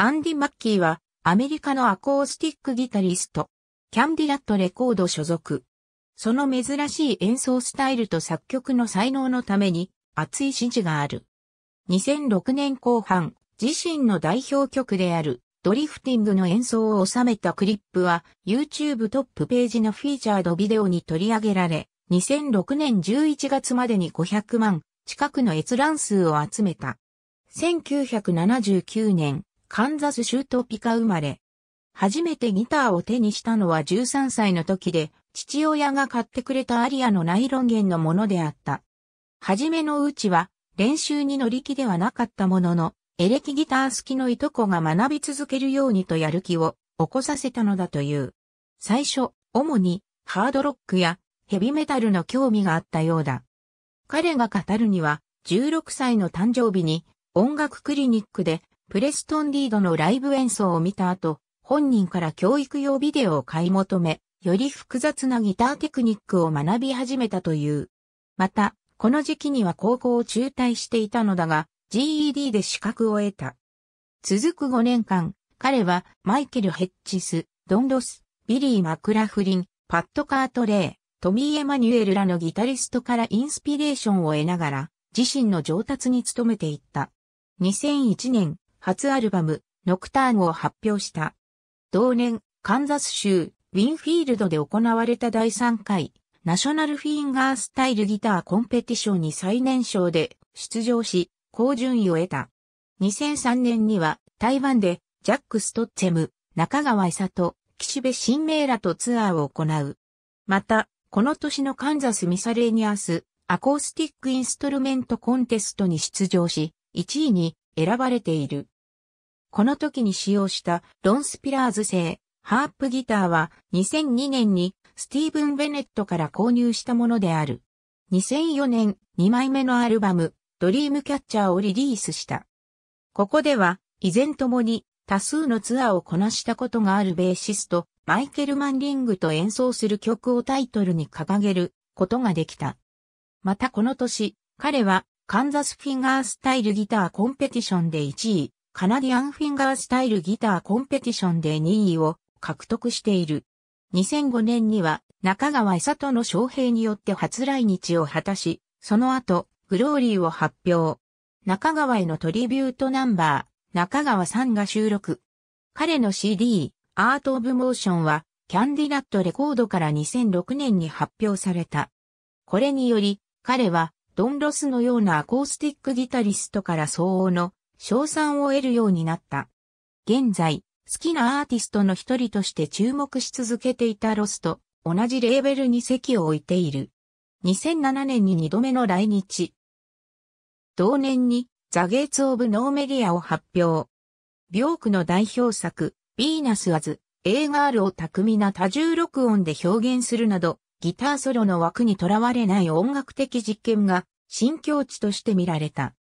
アンディ・マッキーは、アメリカのアコースティックギタリスト、キャンディラットレコード所属。その珍しい演奏スタイルと作曲の才能のために、熱い支持がある。2006年後半、自身の代表曲である、ドリフティングの演奏を収めたクリップは、YouTube トップページのフィーチャードビデオに取り上げられ、2006年11月までに500万近くの閲覧数を集めた。1979年、カンザス州トピカ生まれ。初めてギターを手にしたのは13歳の時で、父親が買ってくれたアリアのナイロン弦のものであった。初めのうちは、練習に乗り気ではなかったものの、エレキギター好きのいとこが学び続けるようにとやる気を起こさせたのだという。最初、主にハードロックやヘビメタルの興味があったようだ。彼が語るには、16歳の誕生日に音楽クリニックでプレストンリードのライブ演奏を見た後、本人から教育用ビデオを買い求め、より複雑なギターテクニックを学び始めたという。また、この時期には高校を中退していたのだが、GED で資格を得た。続く5年間、彼はマイケル・ヘッチス、ドン・ロス、ビリー・マクラフリン、パッド・カート・レイ、トミー・エマニュエルらのギタリストからインスピレーションを得ながら、自身の上達に努めていった。2001年、初アルバム、ノクターンを発表した。同年、カンザス州、ウィンフィールドで行われた第3回、ナショナルフィンガースタイルギターコンペティションに最年少で出場し、高順位を得た。2003年には台湾でジャック・ストッチェム、中川伊里、岸辺新明らとツアーを行う。また、この年のカンザスミサレーニアスアコースティックインストルメントコンテストに出場し、1位に選ばれている。この時に使用したロンスピラーズ製ハープギターは2002年にスティーブン・ベネットから購入したものである。2004年2枚目のアルバムドリームキャッチャーをリリースした。ここでは依然ともに多数のツアーをこなしたことがあるベーシストマイケル・マンリングと演奏する曲をタイトルに掲げることができた。またこの年、彼はカンザスフィンガースタイルギターコンペティションで1位、カナディアンフィンガースタイルギターコンペティションで2位を獲得している。2005年には中川江里の招聘によって初来日を果たし、その後、グローリーを発表。中川へのトリビュートナンバー、中川さんが収録。彼の CD、アート・オブ・モーションは、キャンディナットレコードから2006年に発表された。これにより、彼は、ドン・ロスのようなアコースティックギタリストから相応の賞賛を得るようになった。現在、好きなアーティストの一人として注目し続けていたロスと同じレーベルに席を置いている。2007年に2度目の来日。同年にザ・ゲーツ・オブ・ノーメディアを発表。ビョークの代表作、ヴィーナス・アズ、映画あるを巧みな多重録音で表現するなど、ギターソロの枠にとらわれない音楽的実験が新境地として見られた。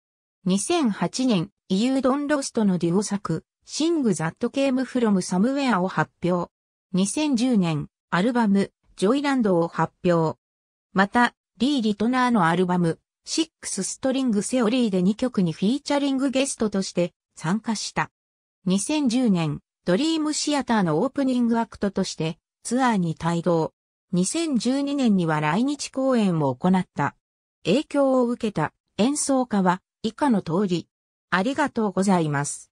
2008年、イユードンロストのデュオ作、シング・ザット・ケーム・フロム・サムウェアを発表。2010年、アルバム、ジョイランドを発表。また、リー・リトナーのアルバム、シックス・ストリング・セオリーで2曲にフィーチャリングゲストとして参加した。2010年、ドリームシアターのオープニングアクトとしてツアーに帯同。2012年には来日公演を行った。影響を受けた演奏家は以下の通り。ありがとうございます。